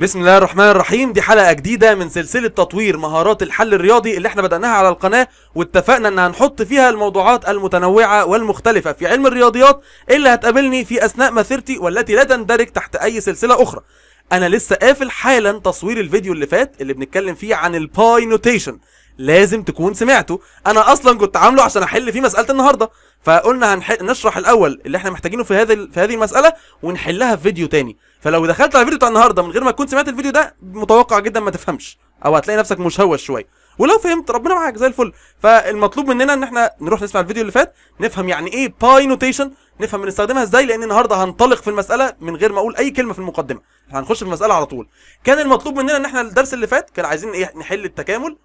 بسم الله الرحمن الرحيم دي حلقة جديدة من سلسلة تطوير مهارات الحل الرياضي اللي احنا بدأناها على القناة واتفقنا ان هنحط فيها الموضوعات المتنوعة والمختلفة في علم الرياضيات اللي هتقابلني في أثناء مسيرتي والتي لا تندرج تحت أي سلسلة أخرى انا لسه قافل حالا تصوير الفيديو اللي فات اللي بنتكلم فيه عن الباي نوتيشن لازم تكون سمعته انا اصلا كنت عامله عشان احل فيه مساله النهارده فقلنا هنح... نشرح الاول اللي احنا محتاجينه في هذا في هذه المساله ونحلها في فيديو تاني فلو دخلت على الفيديو بتاع النهارده من غير ما تكون سمعت الفيديو ده متوقع جدا ما تفهمش او هتلاقي نفسك مشوش شويه ولو فهمت ربنا معاك زي الفل فالمطلوب مننا ان احنا نروح نسمع الفيديو اللي فات نفهم يعني ايه باي نوتيشن نفهم بنستخدمها ازاي لان النهارده هنطلق في المساله من غير ما اقول اي كلمه في المقدمه احنا هنخش في المساله على طول كان المطلوب مننا ان احنا الدرس اللي فات كان عايزين ايه نحل التكامل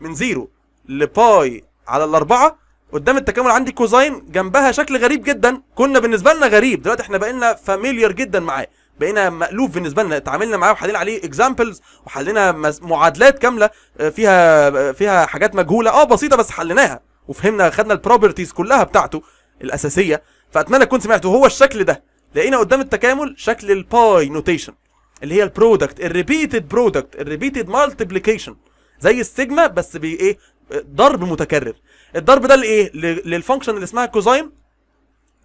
من زيرو لباي على الاربعه قدام التكامل عندي كوزاين جنبها شكل غريب جدا كنا بالنسبه لنا غريب دلوقتي احنا بقينا فاميليار جدا معاه بقينا مألوف بالنسبه لنا اتعاملنا معاه وحلينا عليه اكزامبلز وحلينا معادلات كامله آه، فيها آه، فيها حاجات مجهوله اه بسيطه بس حليناها وفهمنا خدنا البروبرتيز كلها بتاعته الاساسيه فاتمنى تكون سمعته هو الشكل ده لقينا قدام التكامل شكل الباي نوتيشن اللي هي البرودكت الريبيتد برودكت الريبيتد مالتيبليكيشن زي السيجما بس بايه ضرب متكرر الضرب ده لايه للفانكشن اللي اسمها كوزاين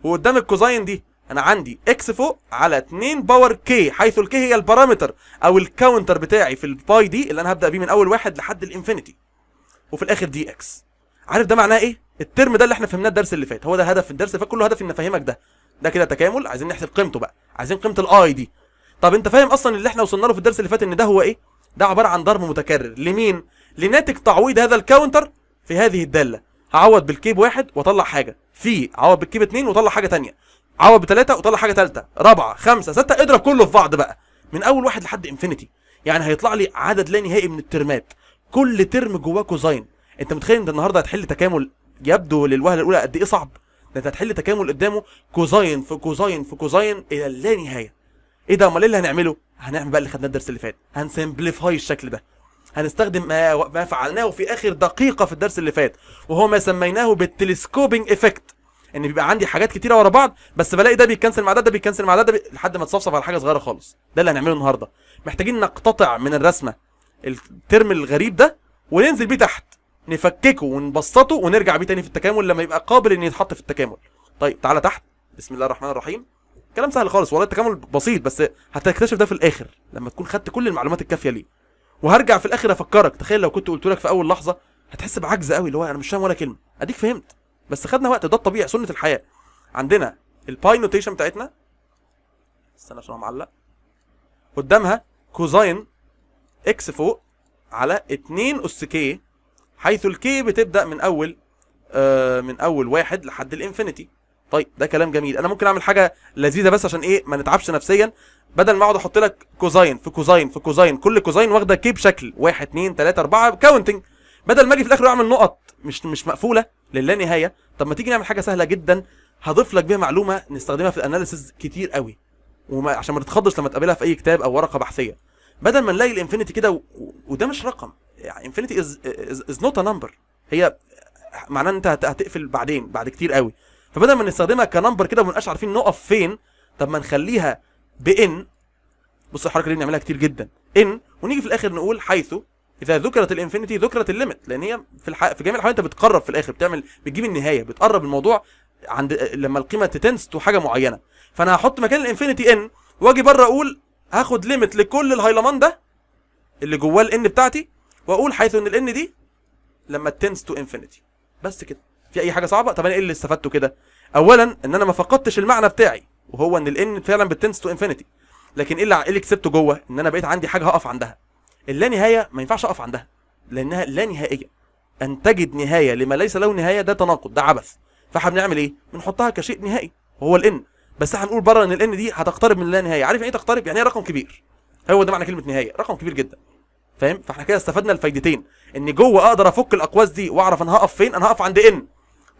وقدام الكوزاين دي انا عندي اكس فوق على 2 باور كي حيث الكي هي البارامتر او الكاونتر بتاعي في الباي دي اللي انا هبدا بيه من اول واحد لحد الانفينيتي وفي الاخر دي اكس عارف ده معناه ايه الترم ده اللي احنا فهمناه الدرس اللي فات هو ده هدف الدرس اللي فات كله هدف ان افهمك ده ده كده تكامل عايزين نحسب قيمته بقى عايزين قيمه الاي دي طب انت فاهم اصلا اللي احنا وصلنا له في الدرس اللي فات ان ده هو ايه ده عباره عن ضرب متكرر لمين لناتج تعويض هذا الكاونتر في هذه الداله هعوض بالكيب واحد واطلع حاجه في عوض بالكيب اتنين واطلع حاجه تانية عوض بثلاثه وطلع حاجه ثالثه رابعه خمسه سته اضرب كله في بعض بقى من اول واحد لحد انفينيتي يعني هيطلع لي عدد لا نهائي من الترمات كل ترم جواه كوزاين انت متخيل انت النهارده هتحل تكامل يبدو للوهله الاولى قد ايه صعب ده انت هتحل تكامل قدامه كوزاين في كوزاين في كوزاين الى اللانهايه نهايه ايه ده امال ايه اللي هنعمله هنعمل بقى اللي خدناه الدرس اللي فات هنسمبليفاي الشكل ده هنستخدم ما, ما فعلناه في اخر دقيقه في الدرس اللي فات وهو ما سميناه بالتلسكوبينج افكت ان بيبقى عندي حاجات كتيره ورا بعض بس بلاقي ده بيتكنسل مع ده ده بيتكنسل مع ده, ده بي... لحد ما تصفصف على حاجه صغيره خالص ده اللي هنعمله النهارده محتاجين نقتطع من الرسمه الترم الغريب ده وننزل بيه تحت نفككه ونبسطه ونرجع بيه تاني في التكامل لما يبقى قابل ان يتحط في التكامل طيب تعالى تحت بسم الله الرحمن الرحيم كلام سهل خالص والله التكامل بسيط بس هتكتشف ده في الاخر لما تكون خدت كل المعلومات الكافيه ليه وهرجع في الاخر افكرك تخيل لو كنت قلت لك في اول لحظه هتحس بعجز قوي اللي هو انا مش فاهم ولا كلمه اديك فهمت بس خدنا وقت ده الطبيعي سنه الحياه عندنا الباي نوتيشن بتاعتنا استنى عشان معلق قدامها كوزاين اكس فوق على 2 اس كي حيث الكي بتبدا من اول آه من اول واحد لحد الانفينيتي طيب ده كلام جميل انا ممكن اعمل حاجه لذيذه بس عشان ايه ما نتعبش نفسيا بدل ما اقعد احط لك كوزاين في كوزاين في كوزاين كل كوزاين واخده كي بشكل 1 2 3 4 كاونتنج بدل ما اجي في الاخر اعمل نقط مش مش مقفوله للا نهايه طب ما تيجي نعمل حاجه سهله جدا هضيف لك بيها معلومه نستخدمها في الاناليسز كتير قوي وما عشان ما تتخضش لما تقابلها في اي كتاب او ورقه بحثيه بدل ما نلاقي الانفينيتي كده و... وده مش رقم يعني انفينيتي از نوت ا نمبر هي معناه ان انت هتقفل بعدين بعد كتير قوي فبدل ما نستخدمها كنمبر كده وما عارفين نقف فين طب ما نخليها بان بص الحركه دي بنعملها كتير جدا ان ونيجي في الاخر نقول حيث اذا ذكرت الانفينيتي ذكرت الليمت لان هي في الح... في جميع الحالات انت بتقرب في الاخر بتعمل بتجيب النهايه بتقرب الموضوع عند لما القيمه تتنس تو حاجه معينه فانا هحط مكان الانفينيتي ان واجي بره اقول هاخد ليميت لكل الهيلمان ده اللي جواه الان بتاعتي واقول حيث ان الان دي لما تنس تو انفينيتي بس كده في اي حاجه صعبه طب انا ايه اللي استفدته كده اولا ان انا ما فقدتش المعنى بتاعي وهو ان الان فعلا بتنس تو انفينيتي لكن ايه اللي, إيه اللي كسبته جوه ان انا بقيت عندي حاجه هقف عندها اللا نهايه ما ينفعش اقف عندها لانها لا نهائيه ان تجد نهايه لما ليس له نهايه ده تناقض ده عبث فاحنا بنعمل ايه بنحطها كشيء نهائي وهو الان بس احنا هنقول بره ان الان دي هتقترب من اللانهايه نهايه عارف يعني ايه تقترب يعني ايه رقم كبير هو ده معنى كلمه نهايه رقم كبير جدا فاهم فاحنا كده استفدنا الفايدتين ان جوه اقدر افك الاقواس دي واعرف انا هقف فين انا هقف عند ان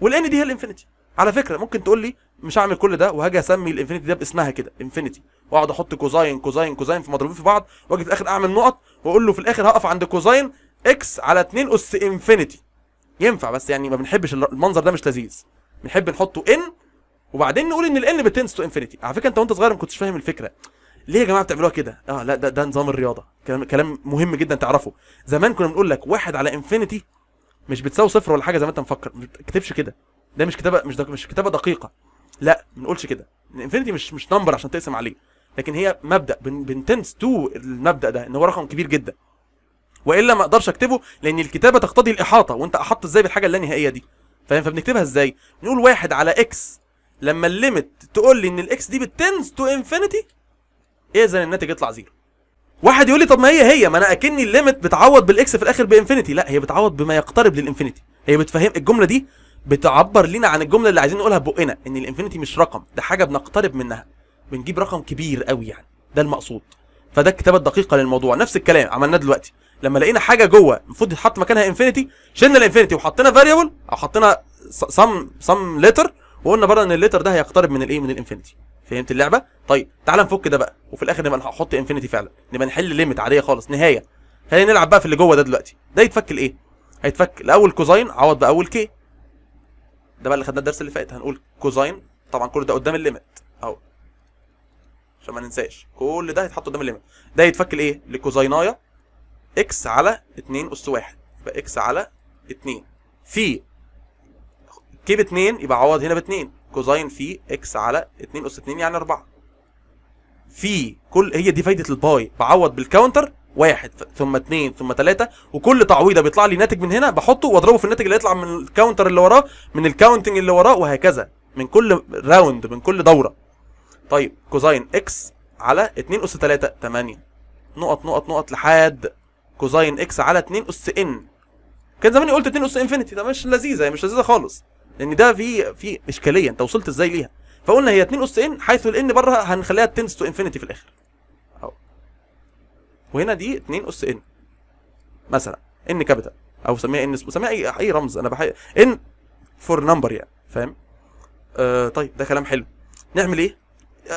والان دي هي الانفينيتي على فكره ممكن تقول لي مش هعمل كل ده وهاجي اسمي الانفينيتي ده باسمها كده انفينيتي واقعد احط كوزاين كوزاين كوزاين في مضروبين في بعض واجي في الاخر اعمل نقط واقول له في الاخر هقف عند كوزين اكس على 2 اس انفينيتي ينفع بس يعني ما بنحبش المنظر ده مش لذيذ بنحب نحطه ان وبعدين نقول ان الان بتنس تو انفينيتي على فكره انت وانت صغير ما كنتش فاهم الفكره ليه يا جماعه بتعملوها كده اه لا ده ده نظام الرياضه كلام كلام مهم جدا تعرفه زمان كنا بنقول لك واحد على انفينيتي مش بتساوي صفر ولا حاجه زي ما انت مفكر ما تكتبش كده ده مش كتابه مش دق... مش كتابه دقيقه لا ما نقولش كده الانفينيتي مش مش نمبر عشان تقسم عليه لكن هي مبدا بنتنس تو المبدا ده ان هو رقم كبير جدا والا ما اقدرش اكتبه لان الكتابه تقتضي الاحاطه وانت احط ازاي بالحاجه اللانهائيه دي فاهم فبنكتبها ازاي نقول واحد على اكس لما الليمت تقول لي ان الاكس دي بتنس تو انفينيتي اذا الناتج يطلع زيرو واحد يقول لي طب ما هي هي ما انا اكني الليمت بتعوض بالاكس في الاخر بانفينيتي لا هي بتعوض بما يقترب للانفينيتي هي بتفهم الجمله دي بتعبر لينا عن الجمله اللي عايزين نقولها ببقنا ان الانفينيتي مش رقم ده حاجه بنقترب منها بنجيب رقم كبير قوي يعني ده المقصود فده الكتابه الدقيقه للموضوع نفس الكلام عملناه دلوقتي لما لقينا حاجه جوه المفروض يتحط مكانها انفينيتي شلنا الانفينيتي وحطينا فاريبل او حطينا سم سم ليتر وقلنا بره ان الليتر ده هيقترب من الايه من الانفينيتي فهمت اللعبه طيب تعال نفك ده بقى وفي الاخر نبقى نحط انفينيتي فعلا نبقى نحل ليميت عاديه خالص نهايه خلينا نلعب بقى في اللي جوه ده دلوقتي ده يتفك لايه هيتفك لاول كوزين عوض باول كي ده بقى اللي خدناه الدرس اللي فات هنقول كوزين طبعا كل ده قدام الليميت اهو عشان ما ننساش كل ده هيتحط قدام الليمت ده هيتفك لايه لكوزينايا اكس على 2 اس 1 يبقى اكس على 2 في ب 2 يبقى عوض هنا ب 2 كوزين في اكس على 2 اس 2 يعني 4 في كل هي دي فايده الباي بعوض بالكاونتر واحد ثم اثنين ثم ثلاثة وكل تعويضة بيطلع لي ناتج من هنا بحطه واضربه في الناتج اللي هيطلع من الكاونتر اللي وراه من الكاونتنج اللي وراه وهكذا من كل راوند من كل دورة طيب كوزين اكس على 2 اس 3 8 نقط نقط نقط لحد كوزين اكس على 2 اس ان كان زماني قلت 2 اس انفينيتي ده مش لذيذه هي مش لذيذه خالص لان ده في في اشكاليه انت وصلت ازاي ليها فقلنا هي 2 اس ان حيث الان بره هنخليها تنس تو انفينيتي في الاخر اهو وهنا دي 2 اس ان مثلا ان كابيتال او سميها ان سميها اي اي رمز انا بحي ان فور نمبر يعني فاهم آه طيب ده كلام حلو نعمل ايه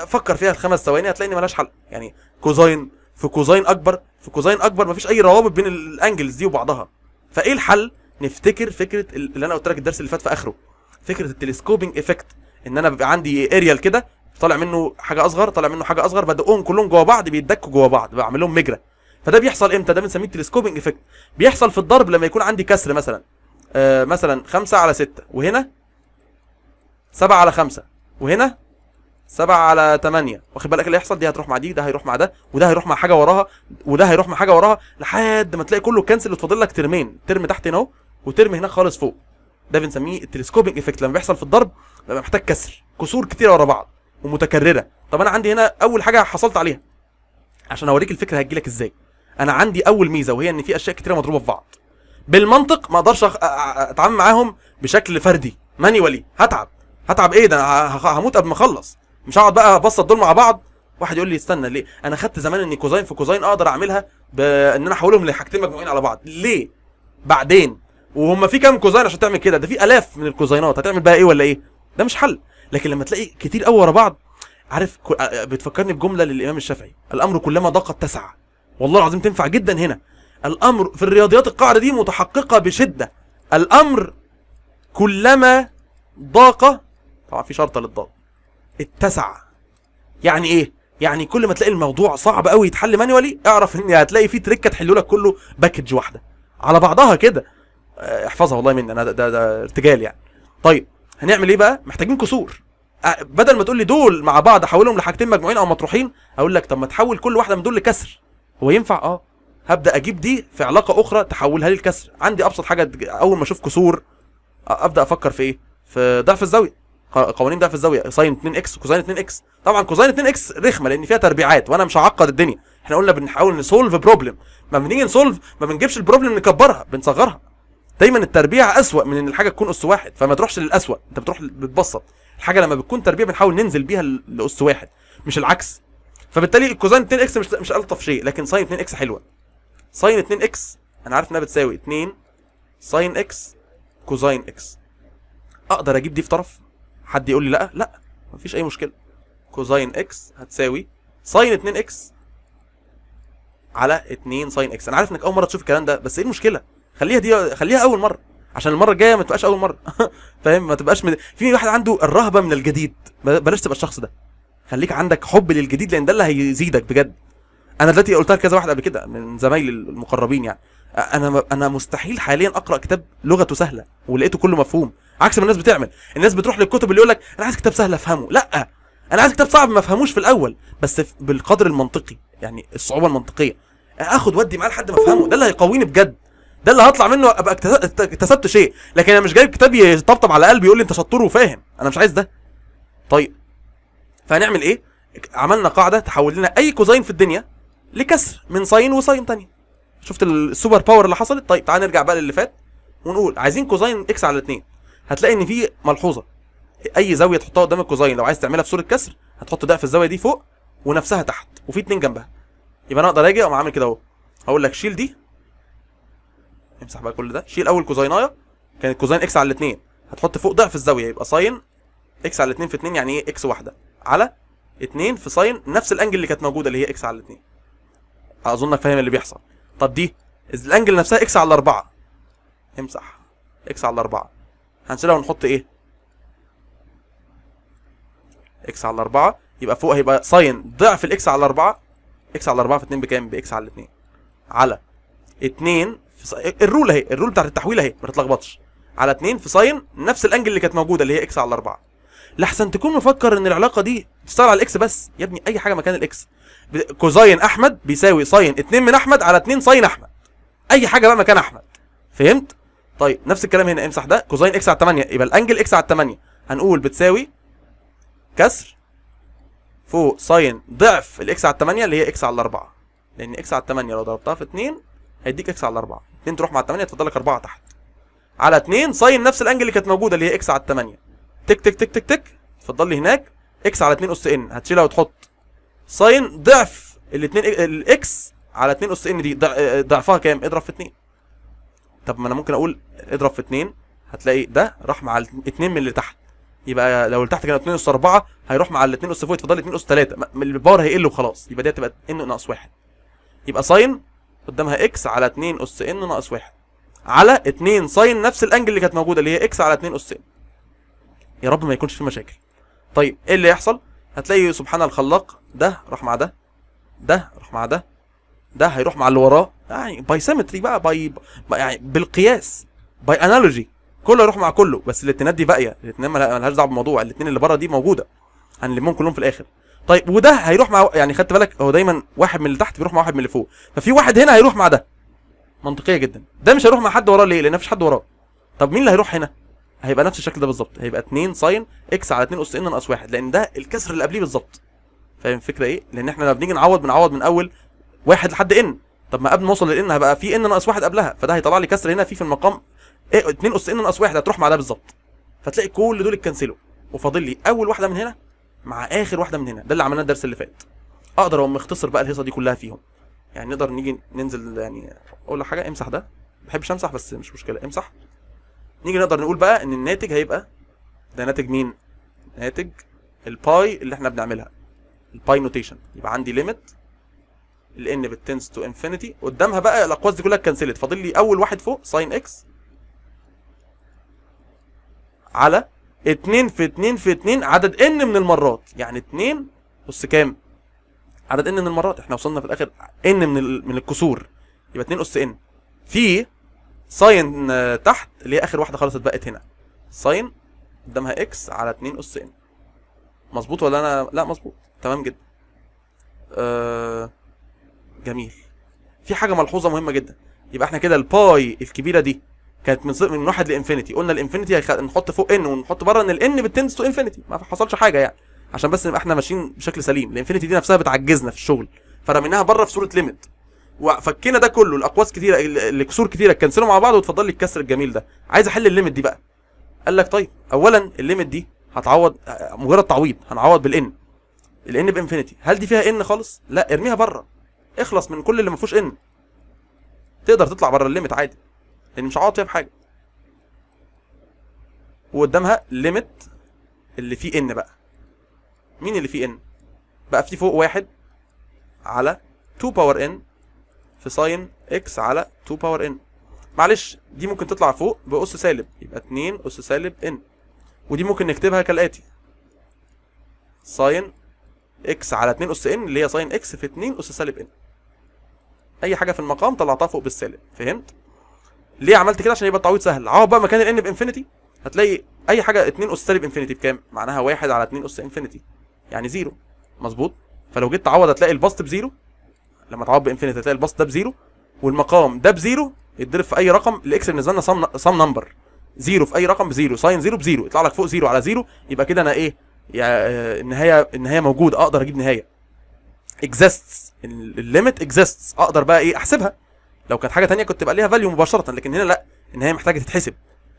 فكر فيها الخمس ثواني هتلاقي ان ملهاش حل يعني كوزاين في كوزاين اكبر في كوزاين اكبر مفيش اي روابط بين الانجلز دي وبعضها فايه الحل نفتكر فكره اللي انا قلت لك الدرس اللي فات في اخره فكره التلسكوبينج ايفكت ان انا بيبقى عندي اريال كده طالع منه حاجه اصغر طالع منه حاجه اصغر بدقهم كلهم جوه بعض بيتدكوا جوه بعض بعمل لهم مجرى فده بيحصل امتى ده بنسميه التلسكوبينج ايفكت بيحصل في الضرب لما يكون عندي كسر مثلا آه مثلا 5 على 6 وهنا 7 على 5 وهنا 7 على 8 واخد بالك اللي هيحصل دي هتروح مع دي ده هيروح مع ده وده هيروح مع حاجه وراها وده هيروح مع حاجه وراها لحد ما تلاقي كله كنسل وتفاضل لك ترمين ترم تحت هنا اهو وترم هناك خالص فوق ده بنسميه التلسكوبينج افكت لما بيحصل في الضرب بيبقى محتاج كسر كسور كتيره ورا بعض ومتكرره طب انا عندي هنا اول حاجه حصلت عليها عشان اوريك الفكره هتجي لك ازاي انا عندي اول ميزه وهي ان في اشياء كتيره مضروبه في بعض بالمنطق ما اقدرش اتعامل معاهم بشكل فردي ولي هتعب هتعب ايه ده هموت قبل ما اخلص مش هقعد بقى ابسط دول مع بعض واحد يقول لي استنى ليه انا خدت زمان ان كوزين في كوزين اقدر اعملها بان انا احولهم لحاجتين مجموعين على بعض ليه بعدين وهم في كام كوزين عشان تعمل كده ده في الاف من الكوزينات هتعمل بقى ايه ولا ايه ده مش حل لكن لما تلاقي كتير قوي ورا بعض عارف آه، آه، بتفكرني بجمله للامام الشافعي الامر كلما ضاق اتسع والله العظيم تنفع جدا هنا الامر في الرياضيات القاعده دي متحققه بشده الامر كلما ضاق طبعا في شرطه للضاق اتسع يعني ايه يعني كل ما تلاقي الموضوع صعب قوي يتحل مانيوالي اعرف ان يعني هتلاقي فيه تريكه تحله لك كله باكج واحده على بعضها كده آه، احفظها والله مني انا ده, ده, ده ارتجال يعني طيب هنعمل ايه بقى محتاجين كسور آه، بدل ما تقول لي دول مع بعض احولهم لحاجتين مجموعين او مطروحين اقول لك طب ما تحول كل واحده من دول لكسر هو ينفع اه هبدا اجيب دي في علاقه اخرى تحولها لي لكسر عندي ابسط حاجه اول ما اشوف كسور ابدا افكر في ايه في ضعف الزاويه قوانين ضعف الزاويه ساين 2 اكس وكوساين 2 اكس طبعا كوساين 2 اكس رخمه لان فيها تربيعات وانا مش هعقد الدنيا احنا قلنا بنحاول نسولف بروبلم ما بنيجي نسولف ما بنجيبش البروبلم نكبرها بنصغرها دايما التربيع اسوأ من ان الحاجه تكون اس واحد فما تروحش للاسوأ انت بتروح بتبسط الحاجه لما بتكون تربيع بنحاول ننزل بيها لاس واحد مش العكس فبالتالي الكوزين 2 اكس مش مش الطف شيء لكن ساين 2 اكس حلوه ساين 2 اكس انا عارف انها بتساوي 2 ساين اكس كوزين اكس اقدر اجيب دي في طرف حد يقول لي لا لا مفيش اي مشكله كوزين اكس هتساوي ساين 2 اكس على 2 ساين اكس انا عارف انك اول مره تشوف الكلام ده بس ايه المشكله خليها دي خليها اول مره عشان المره الجايه ما تبقاش اول مره فاهم ما تبقاش مد... في واحد عنده الرهبه من الجديد بلاش تبقى الشخص ده خليك عندك حب للجديد لان ده اللي هيزيدك بجد انا دلوقتي قلتها لكذا واحد قبل كده من زمايلي المقربين يعني انا انا مستحيل حاليا اقرا كتاب لغته سهله ولقيته كله مفهوم عكس ما الناس بتعمل الناس بتروح للكتب اللي يقول لك انا عايز كتاب سهل افهمه لا انا عايز كتاب صعب ما افهموش في الاول بس بالقدر المنطقي يعني الصعوبه المنطقيه اخد ودي معاه لحد ما افهمه ده اللي هيقويني بجد ده اللي هطلع منه ابقى اكتسبت شيء لكن انا مش جايب كتاب يطبطب على قلبي يقول لي انت شطور وفاهم انا مش عايز ده طيب فهنعمل ايه عملنا قاعده تحول لنا اي كوزين في الدنيا لكسر من ساين وساين ثانيه شفت السوبر باور اللي حصلت طيب تعال نرجع بقى للي فات ونقول عايزين كوزين اكس على 2 هتلاقي ان في ملحوظه اي زاويه تحطها قدام الكوزاين لو عايز تعملها في صوره كسر هتحط ضعف الزاويه دي فوق ونفسها تحت وفي اتنين جنبها يبقى انا اقدر اجي اقوم عامل كده اهو هقول لك شيل دي امسح بقى كل ده شيل اول كوزاينايه كانت كوزاين اكس على الاثنين هتحط فوق ضعف الزاويه يبقى ساين اكس على الاثنين في اثنين يعني ايه اكس واحده على اثنين في ساين نفس الانجل اللي كانت موجوده اللي هي اكس على الاثنين اظنك فاهم اللي بيحصل طب دي الانجل نفسها اكس على اربعه امسح اكس على اربعه هنشيلها ونحط ايه اكس على 4 يبقى فوق هيبقى ساين ضعف الاكس على 4 اكس على 4 في 2 بكام باكس على 2 على 2 في الرول اهي الرول بتاعت التحويل اهي ما تتلخبطش على 2 في ساين نفس الانجل اللي كانت موجوده اللي هي اكس على 4 لحسن تكون مفكر ان العلاقه دي بتشتغل على الاكس بس يا ابني اي حاجه مكان الاكس كوزاين احمد بيساوي ساين 2 من احمد على 2 ساين احمد اي حاجه بقى مكان احمد فهمت طيب نفس الكلام هنا امسح ده كوزين اكس على 8 يبقى الانجل اكس على 8 هنقول بتساوي كسر فوق ساين ضعف الاكس على 8 اللي هي اكس على 4 لان اكس على 8 لو ضربتها في 2 هيديك اكس على 4 2 تروح مع 8 تفضل لك 4 تحت على 2 ساين نفس الانجل اللي كانت موجوده اللي هي اكس على 8 تك تك تك تك تك تفضل لي هناك اكس على 2 اس ان هتشيلها وتحط ساين ضعف الاثنين الاكس على 2 اس ان دي ضعفها كام اضرب في 2 طب ما انا ممكن اقول اضرب في اتنين هتلاقي ده راح مع 2 من اللي تحت يبقى لو اللي تحت كان 2 اس 4 هيروح مع الاتنين 2 اس فوق فضل 2 اس 3 الباور هيقل وخلاص يبقى دي هتبقى ان ناقص 1 يبقى ساين قدامها اكس على 2 اس ان ناقص 1 على 2 ساين نفس الانجل اللي كانت موجوده اللي هي اكس على 2 اس ان يا رب ما يكونش في مشاكل طيب ايه اللي يحصل هتلاقي سبحان الخلاق ده راح مع ده ده راح مع ده ده هيروح مع اللي وراه يعني باي سيمتري بقى باي يعني بالقياس باي انالوجي كله يروح مع كله بس الاتنين دي باقيه الاثنين مالهاش دعوه بالموضوع الاثنين اللي بره دي موجوده هنلمهم كلهم في الاخر طيب وده هيروح مع يعني خدت بالك هو دايما واحد من اللي تحت بيروح مع واحد من اللي فوق ففي واحد هنا هيروح مع ده منطقيه جدا ده مش هيروح مع حد وراه ليه لان مفيش حد وراه طب مين اللي هيروح هنا هيبقى نفس الشكل ده بالظبط هيبقى 2 ساين اكس على 2 اس ان ناقص 1 لان ده الكسر اللي قبليه بالظبط فاهم الفكره ايه لان احنا لما بنيجي نعوض بنعوض من اول واحد لحد ان طب ما قبل ما اوصل للان هبقى في ان ناقص واحد قبلها فده هيطلع لي كسر هنا في في المقام ايه 2 اس ان ناقص واحد هتروح مع ده بالظبط فتلاقي كل دول اتكنسلوا وفاضل لي اول واحده من هنا مع اخر واحده من هنا ده اللي عملناه الدرس اللي فات اقدر اقوم مختصر بقى الهيصه دي كلها فيهم يعني نقدر نيجي ننزل يعني اقول لك حاجه امسح ده ما بحبش امسح بس مش مشكله امسح نيجي نقدر نقول بقى ان الناتج هيبقى ده ناتج مين ناتج الباي اللي احنا بنعملها الباي نوتيشن يبقى عندي ليميت الان بتنس تو انفينيتي قدامها بقى الاقواس دي كلها اتكنسلت فاضل لي اول واحد فوق ساين اكس على 2 في 2 في 2 عدد ان من المرات يعني 2 بص كام عدد ان من المرات احنا وصلنا في الاخر ان من من الكسور يبقى 2 اس ان في ساين تحت اللي هي اخر واحده خالص اتبقت هنا ساين قدامها اكس على 2 اس ان مظبوط ولا انا لا مظبوط تمام جدا أه... جميل في حاجه ملحوظه مهمه جدا يبقى احنا كده الباي الكبيره دي كانت من من واحد لانفينيتي قلنا الانفينيتي هيخ... نحط فوق ان ونحط بره ان الان بتنس تو انفينيتي ما حصلش حاجه يعني عشان بس نبقى احنا ماشيين بشكل سليم الانفينيتي دي نفسها بتعجزنا في الشغل فرميناها بره في صوره ليميت وفكينا ده كله الاقواس كتيره الكسور كتيره اتكنسلوا مع بعض وتفضل لي الكسر الجميل ده عايز احل الليميت دي بقى قال لك طيب اولا الليميت دي هتعوض مجرد تعويض هنعوض بالان الان بانفينيتي هل دي فيها ان خالص لا ارميها بره اخلص من كل اللي ما فيهوش ان تقدر تطلع بره الليمت عادي لان يعني مش هقعد فيها بحاجه وقدامها ليمت اللي فيه ان بقى مين اللي فيه ان بقى في فوق واحد على 2 باور ان في ساين اكس على 2 باور ان معلش دي ممكن تطلع فوق بأس سالب يبقى 2 أس سالب ان ودي ممكن نكتبها كالآتي ساين اكس على 2 أس ان اللي هي ساين اكس في 2 أس سالب ان اي حاجه في المقام طلعتها فوق بالسالب فهمت ليه عملت كده عشان يبقى التعويض سهل عوض بقى مكان الان بانفينيتي هتلاقي اي حاجه 2 اس سالب انفينيتي بكام معناها 1 على 2 اس انفينيتي يعني زيرو مظبوط فلو جيت تعوض هتلاقي البسط بزيرو لما تعوض بانفينيتي هتلاقي البسط ده بزيرو والمقام ده بزيرو يتضرب في اي رقم الاكس بالنسبه لنا سم سم نمبر زيرو في اي رقم بزيرو ساين زيرو بزيرو يطلع لك فوق زيرو على زيرو يبقى كده انا ايه يعني النهايه النهايه موجوده اقدر اجيب نهايه اكزيستس الليميت اكزيستس اقدر بقى ايه احسبها لو كانت حاجه تانية كنت بقى ليها فاليو مباشره لكن هنا لا ان هي محتاجه تتحسب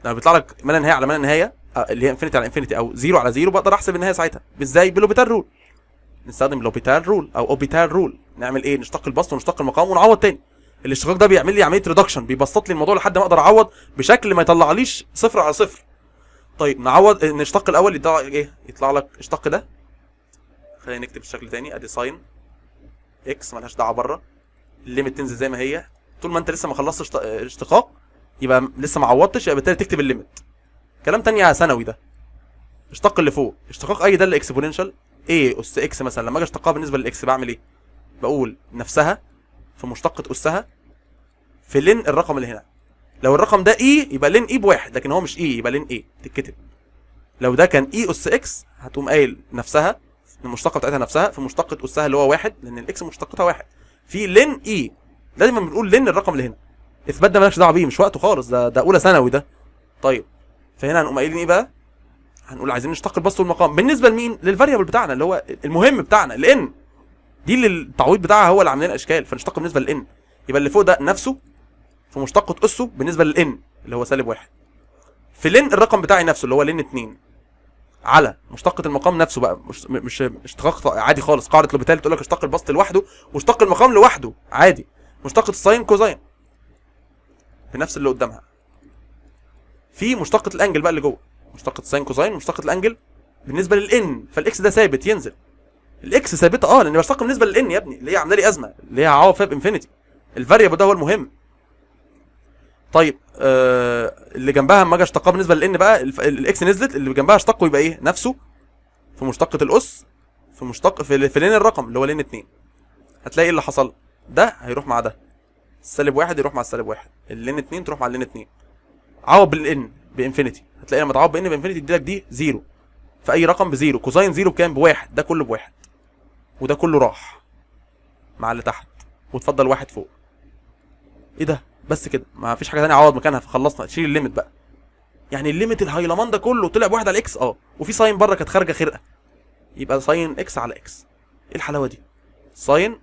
لما بيطلع لك ما لا نهايه على ما لا نهايه آه، اللي هي انفينيتي على انفينيتي او زيرو على زيرو بقدر احسب النهايه ساعتها ازاي بلوبيتال رول نستخدم لوبيتال رول او اوبيتال رول نعمل ايه نشتق البسط ونشتق المقام ونعوض تاني الاشتقاق ده بيعمل لي عمليه ريدكشن بيبسط لي الموضوع لحد ما اقدر اعوض بشكل ما يطلعليش صفر على صفر طيب نعوض نشتق الاول يطلع ايه يطلع لك اشتق ده خلينا نكتب الشكل تاني ادي ساين اكس مالهاش دعوه بره الليمت تنزل زي ما هي طول ما انت لسه ما خلصتش اشتقاق يبقى لسه ما عوضتش يبقى بالتالي تكتب الليمت كلام تاني على ثانوي ده اشتق اللي فوق اشتقاق اي ده اكسبوننشال ايه اس اكس مثلا لما اجي اشتقها بالنسبه للاكس بعمل ايه بقول نفسها في مشتقه اسها في لين الرقم اللي هنا لو الرقم ده اي e، يبقى لين اي e بواحد لكن هو مش اي e، يبقى لين اي تتكتب لو ده كان اي اس اكس هتقوم قايل نفسها المشتقه بتاعتها نفسها في مشتقه اسها اللي هو واحد لان الاكس مشتقتها واحد في لين e. اي دايما بنقول لين الرقم اللي هنا اثبات ده مالكش دعوه بيه مش وقته خالص ده ده اولى ثانوي ده طيب فهنا هنقوم قايلين ايه بقى هنقول عايزين نشتق البسط والمقام بالنسبه لمين للفاريبل بتاعنا اللي هو المهم بتاعنا الان دي اللي التعويض بتاعها هو اللي عامل لنا اشكال فنشتق بالنسبه للان يبقى اللي فوق ده نفسه في مشتقه اسه بالنسبه للان اللي هو سالب واحد في لين الرقم بتاعي نفسه اللي هو لين 2 على مشتقة المقام نفسه بقى مش مش اشتقاق عادي خالص قاعدة لوبيتال تقول لك اشتق البسط لوحده واشتق المقام لوحده عادي مشتقة الساين كوزاين بنفس اللي قدامها في مشتقة الانجل بقى اللي جوه مشتقة الساين كوزاين مشتقة الانجل بالنسبة للان فالاكس ده ثابت ينزل الاكس ثابتة اه لان بشتق بالنسبة للان يا ابني اللي هي عاملة لي ازمة اللي هي عوافب انفينيتي الفاريبل ده هو المهم طيب آه اللي جنبها اما اجي اشتقها بالنسبه للان بقى الاكس نزلت اللي جنبها اشتقه يبقى ايه نفسه في مشتقه الاس في مشتق في, لين الرقم اللي هو لين 2 هتلاقي ايه اللي حصل ده هيروح مع ده السالب واحد يروح مع السالب واحد اللين 2 تروح مع اللين 2 عوض بالان بانفينيتي هتلاقي لما تعوض بان بانفينيتي يديلك دي زيرو في اي رقم بزيرو كوزاين زيرو بكام بواحد ده كله بواحد وده كله راح مع اللي تحت وتفضل واحد فوق ايه ده بس كده ما فيش حاجه ثانيه عوض مكانها فخلصنا شيل الليمت بقى يعني الليمت الهيلمان ده كله طلع بواحد على اكس اه وفي ساين بره كانت خارجه خرقه يبقى ساين اكس على اكس ايه الحلاوه دي ساين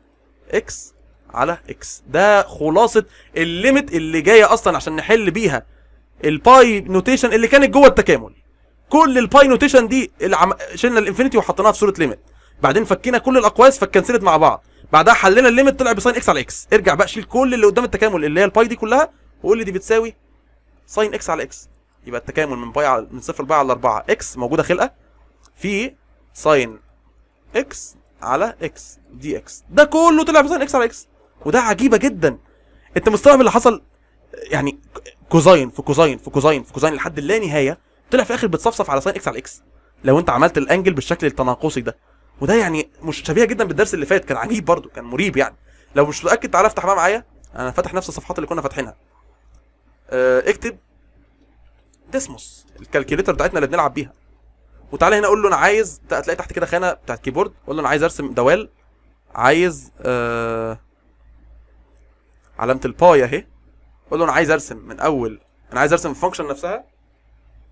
اكس على اكس ده خلاصه الليمت اللي جايه اصلا عشان نحل بيها الباي نوتيشن اللي كانت جوه التكامل كل الباي نوتيشن دي العم... شلنا الانفينيتي وحطيناها في صوره ليميت بعدين فكينا كل الاقواس فكنسلت مع بعض بعدها حلينا الليميت طلع بساين اكس على اكس ارجع بقى شيل كل اللي قدام التكامل اللي هي الباي دي كلها وقول لي دي بتساوي ساين اكس على اكس يبقى التكامل من باي على من صفر لباي على 4 اكس موجوده خلقه في ساين اكس على اكس دي اكس ده كله طلع بساين اكس على اكس وده عجيبه جدا انت مستوعب اللي حصل يعني كوزاين في كوزاين في كوزاين في كوزاين لحد اللانهايه نهايه طلع في الاخر بتصفصف على ساين اكس على اكس لو انت عملت الانجل بالشكل التناقصي ده وده يعني مش شبيه جدا بالدرس اللي فات كان عجيب برضو كان مريب يعني لو مش متاكد تعالى افتح بقى معايا انا فاتح نفس الصفحات اللي كنا فاتحينها آه، اكتب ديسموس الكالكوليتر بتاعتنا اللي بنلعب بيها وتعالى هنا اقول له انا عايز هتلاقي تحت كده خانه بتاعت كيبورد اقول له انا عايز ارسم دوال عايز آه علامه الباي اهي اقول له انا عايز ارسم من اول انا عايز ارسم الفانكشن نفسها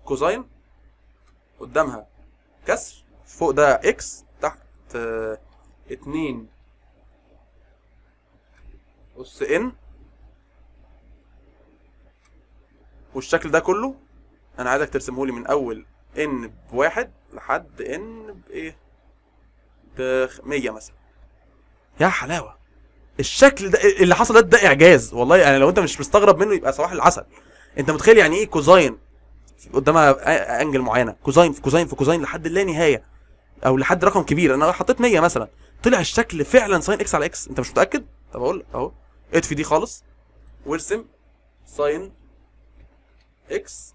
كوزاين قدامها كسر فوق ده اكس آه، اتنين اس ان والشكل ده كله انا عايزك ترسمه لي من اول ان بواحد لحد ان بايه ب 100 مثلا يا حلاوه الشكل ده اللي حصل ده ده اعجاز والله يعني لو انت مش مستغرب منه يبقى صباح العسل انت متخيل يعني ايه كوزاين قدامها انجل معينه كوزاين في كوزاين في كوزاين لحد اللا نهايه او لحد رقم كبير انا حطيت 100 مثلا طلع الشكل فعلا ساين اكس على اكس انت مش متاكد طب اقول لك اهو اطفي دي خالص وارسم ساين اكس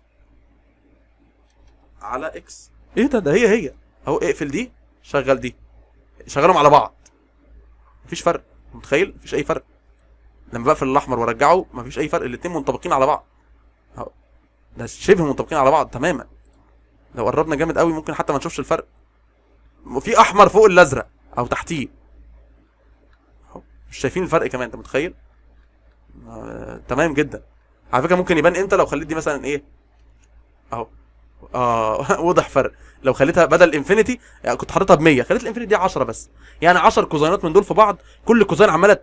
على اكس ايه ده ده هي هي اهو اقفل دي شغل دي شغلهم على بعض مفيش فرق متخيل مفيش اي فرق لما بقفل الاحمر وارجعه مفيش اي فرق الاتنين منطبقين على بعض اهو ده شبه منطبقين على بعض تماما لو قربنا جامد قوي ممكن حتى ما نشوفش الفرق وفي احمر فوق الازرق او تحتيه مش شايفين الفرق كمان انت متخيل آه تمام جدا على فكره ممكن يبان امتى لو خليت دي مثلا ايه اهو اه واضح فرق لو خليتها بدل انفينيتي يعني كنت حاططها ب 100 خليت الانفينيتي دي 10 بس يعني 10 كوزينات من دول في بعض كل كوزين عماله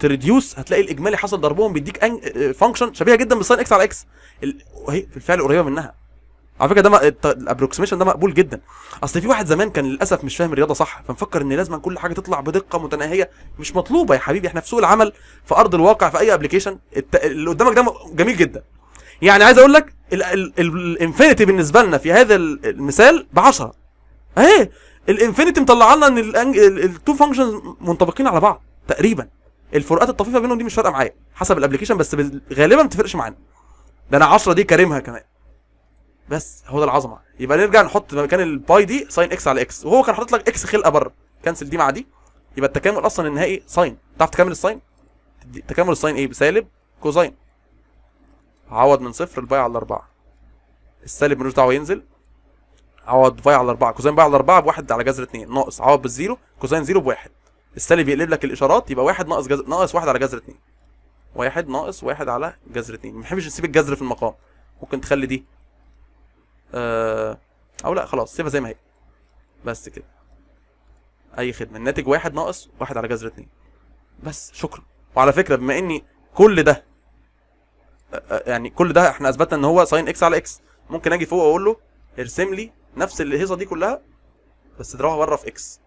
تريديوس هتلاقي الاجمالي حصل ضربهم بيديك فانكشن آه، شبيهه جدا بالساين اكس على اكس وهي في الفعل قريبه منها على فكره ده م... الابروكسيميشن ده مقبول جدا اصل في واحد زمان كان للاسف مش فاهم الرياضه صح فمفكر ان لازم كل حاجه تطلع بدقه متناهيه مش مطلوبه يا حبيبي احنا في سوق العمل في ارض الواقع في اي ابلكيشن الت... اللي قدامك ده جميل جدا يعني عايز اقول لك الانفينيتي بالنسبه لنا في هذا المثال ب 10 اهي الانفينيتي مطلع لنا ان التو فانكشنز منطبقين على بعض تقريبا الفروقات الطفيفه بينهم دي مش فارقه معايا حسب الابلكيشن بس غالبا ما بتفرقش معانا ده انا 10 دي كارمها كمان بس هو ده العظمه يبقى نرجع نحط مكان الباي دي ساين اكس على اكس وهو كان حاطط لك اكس خلقه بره كنسل دي مع دي يبقى التكامل اصلا النهائي ساين تعرف تكامل الساين تكامل الساين ايه بسالب كوزين عوض من صفر الباي على الاربعه السالب ملوش دعوه ينزل عوض باي على الاربعة كوزين باي على الاربعة بواحد على جذر اتنين ناقص عوض بالزيرو كوزين زيرو بواحد السالب يقلب لك الاشارات يبقى واحد ناقص جزر ناقص واحد على جذر اتنين واحد ناقص واحد على جذر اتنين ما بنحبش نسيب الجذر في المقام ممكن تخلي دي آه، او لا خلاص سيبها زي ما هي بس كده اي خدمه الناتج واحد ناقص واحد على جذر اتنين بس شكرا وعلى فكره بما اني كل ده آه، آه، يعني كل ده احنا اثبتنا ان هو ساين اكس على اكس ممكن اجي فوق واقول له ارسم لي نفس الهيصه دي كلها بس اضربها بره في اكس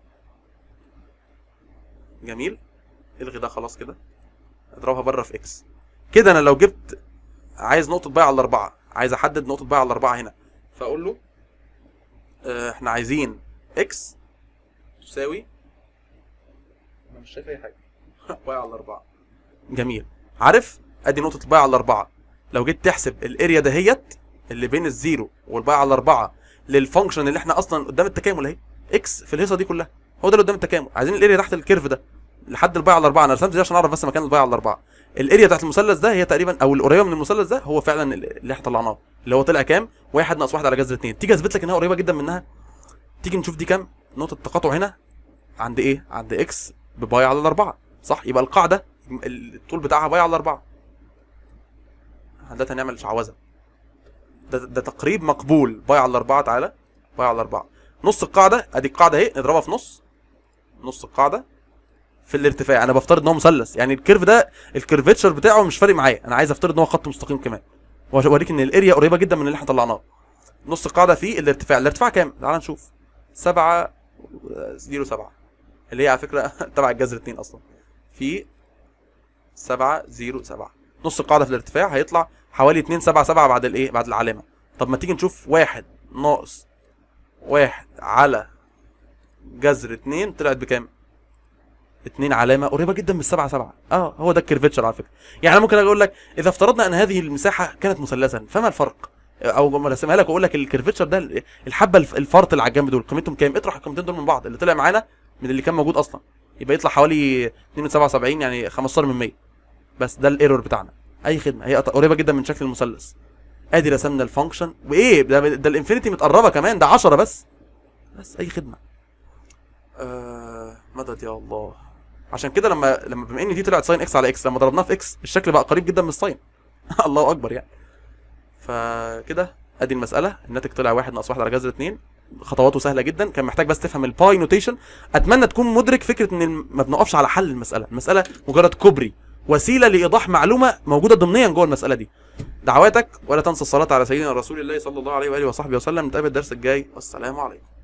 جميل الغي ده خلاص كده اضربها بره في اكس كده انا لو جبت عايز نقطه باي على الاربعه عايز احدد نقطه باي على الاربعه هنا فاقول له آه، احنا عايزين اكس تساوي انا مش شايف اي حاجه باي على اربعه جميل عارف ادي نقطه الباي على اربعه لو جيت تحسب الاريا دهيت اللي بين الزيرو والباي على اربعه للفانكشن اللي احنا اصلا قدام التكامل اهي اكس في الهيصه دي كلها هو ده اللي قدام التكامل عايزين الاريا تحت الكيرف ده لحد البايع على الاربعه انا رسمت دي عشان اعرف بس مكان البايع على الاربعه الاريا بتاعت المثلث ده هي تقريبا او القريبه من المثلث ده هو فعلا اللي احنا طلعناه اللي هو طلع كام واحد ناقص واحد على جذر اثنين تيجي اثبت لك انها قريبه جدا منها تيجي نشوف دي كام نقطه التقاطع هنا عند ايه عند اكس بباي على الاربعه صح يبقى القاعده الطول بتاعها باي على الاربعه ده هنعمل شعوذه ده, ده تقريب مقبول باي على الاربعه تعالى باي على الاربعه نص القاعده ادي القاعده اهي نضربها في نص نص القاعده في الارتفاع انا بفترض ان هو مثلث يعني الكيرف ده الكيرفتشر بتاعه مش فارق معايا انا عايز افترض ان هو خط مستقيم كمان واوريك ان الاريا قريبه جدا من اللي احنا طلعناه نص القاعده فيه الارتفاع الارتفاع كام تعال نشوف 7 0 7 اللي هي على فكره تبع الجذر 2 اصلا في 7 0 7 نص القاعده في الارتفاع هيطلع حوالي 2 7 7 بعد الايه بعد العلامه طب ما تيجي نشوف 1 ناقص 1 على جذر 2 طلعت بكام اثنين علامه قريبه جدا من السبعه سبعه اه هو ده الكيرفتشر على فكره يعني انا ممكن اقول لك اذا افترضنا ان هذه المساحه كانت مثلثا فما الفرق او ارسمها لك واقول لك الكيرفتشر ده الحبه الفرط اللي على الجنب دول قيمتهم كام اطرح القيمتين دول من بعض اللي طلع معانا من اللي كان موجود اصلا يبقى يطلع حوالي 277 يعني 15 من 100 بس ده الايرور بتاعنا اي خدمه هي قريبه جدا من شكل المثلث ادي رسمنا الفانكشن وايه ده ده الانفينيتي متقربه كمان ده 10 بس بس اي خدمه آه مدد يا الله عشان كده لما لما بما ان دي طلعت ساين اكس على اكس لما ضربناها في اكس الشكل بقى قريب جدا من الساين الله اكبر يعني فكده ادي المساله الناتج طلع واحد ناقص واحد على جذر اثنين خطواته سهله جدا كان محتاج بس تفهم الباي نوتيشن اتمنى تكون مدرك فكره ان ما بنقفش على حل المساله المساله مجرد كوبري وسيله لايضاح معلومه موجوده ضمنيا جوه المساله دي دعواتك ولا تنسى الصلاه على سيدنا رسول الله صلى الله عليه واله وصحبه وسلم نتقابل الدرس الجاي والسلام عليكم